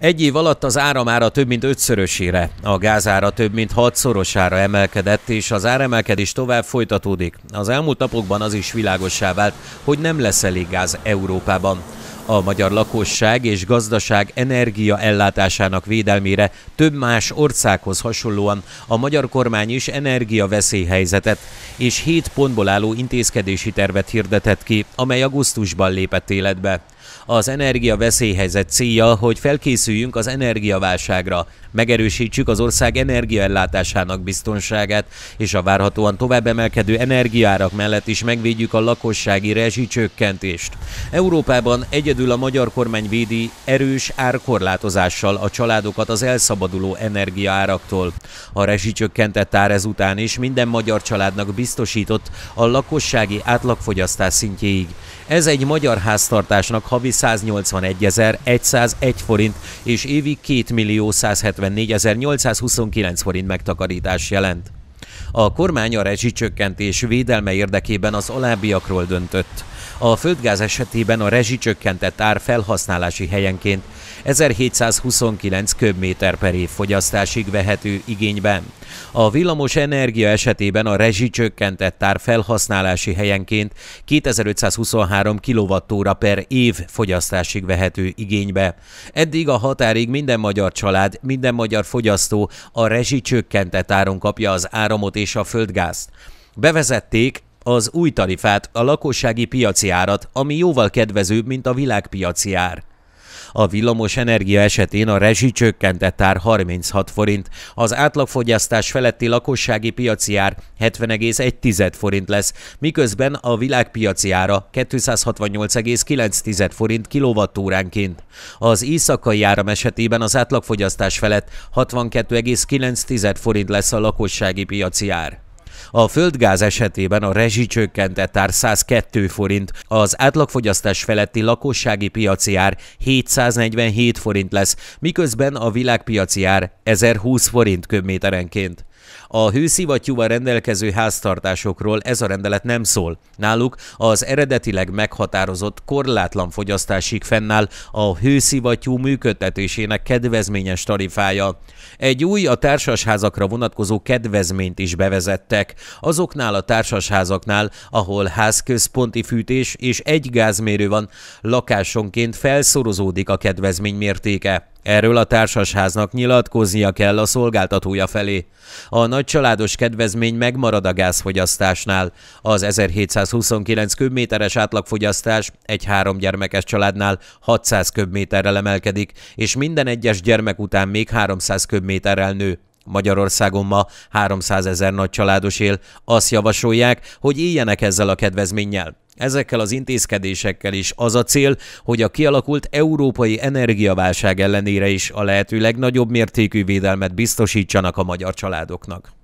Egy év alatt az áramára több mint ötszörösére, a gázára több mint hatszorosára emelkedett, és az áremelkedés tovább folytatódik. Az elmúlt napokban az is világossá vált, hogy nem lesz elég gáz Európában. A magyar lakosság és gazdaság energia ellátásának védelmére több más országhoz hasonlóan a magyar kormány is energiaveszélyhelyzetet és 7 pontból álló intézkedési tervet hirdetett ki, amely augusztusban lépett életbe. Az energia veszélyhelyzet célja, hogy felkészüljünk az energiaválságra, megerősítsük az ország energiaellátásának biztonságát, és a várhatóan tovább emelkedő energiárak mellett is megvédjük a lakossági rezsicsökkentést. Európában egy egyedül a magyar kormány védi erős árkorlátozással a családokat az elszabaduló energiaáraktól. A rezsicsökkentett ár ezután is minden magyar családnak biztosított a lakossági átlagfogyasztás szintjéig. Ez egy magyar háztartásnak havi 181.101 forint és évi 2.174.829 forint megtakarítás jelent. A kormány a rezsicsökkentés védelme érdekében az alábbiakról döntött. A földgáz esetében a rezsicsökkentett ár felhasználási helyenként 1729 köbméter per év fogyasztásig vehető igényben. A villamos energia esetében a rezsicsökkentett ár felhasználási helyenként 2523 kWh per év fogyasztásig vehető igénybe. Eddig a határig minden magyar család, minden magyar fogyasztó a rezsicsökkentett áron kapja az áramot és a földgázt. Bevezették az új tarifát, a lakossági piaci árat, ami jóval kedvezőbb, mint a világpiaci ár. A villamos energia esetén a rezsi csökkentett ár 36 forint, az átlagfogyasztás feletti lakossági piaci ár 70,1 forint lesz, miközben a világpiaci ára 268,9 forint kilovattóránként. Az éjszakai áram esetében az átlagfogyasztás felett 62,9 forint lesz a lakossági piaci ár. A földgáz esetében a rezsicsökkentett ár 102 forint, az átlagfogyasztás feletti lakossági piaci ár 747 forint lesz, miközben a világpiaci ár 1020 forint köbméterenként. A hőszivattyúval rendelkező háztartásokról ez a rendelet nem szól. Náluk az eredetileg meghatározott korlátlan fogyasztásig fennáll a hőszivattyú működtetésének kedvezményes tarifája. Egy új a társasházakra vonatkozó kedvezményt is bevezettek fűtenek, azoknál a társasházaknál, ahol házközponti fűtés és egy gázmérő van, lakásonként felszorozódik a kedvezmény mértéke. Erről a társasháznak nyilatkoznia kell a szolgáltatója felé. A nagycsaládos kedvezmény megmarad a gázfogyasztásnál. Az 1729 köbméteres átlagfogyasztás egy három gyermekes családnál 600 köbméterrel emelkedik, és minden egyes gyermek után még 300 köbméterrel nő. Magyarországon ma 300 ezer nagy családos él, azt javasolják, hogy éljenek ezzel a kedvezménnyel. Ezekkel az intézkedésekkel is az a cél, hogy a kialakult európai energiaválság ellenére is a lehető legnagyobb mértékű védelmet biztosítsanak a magyar családoknak.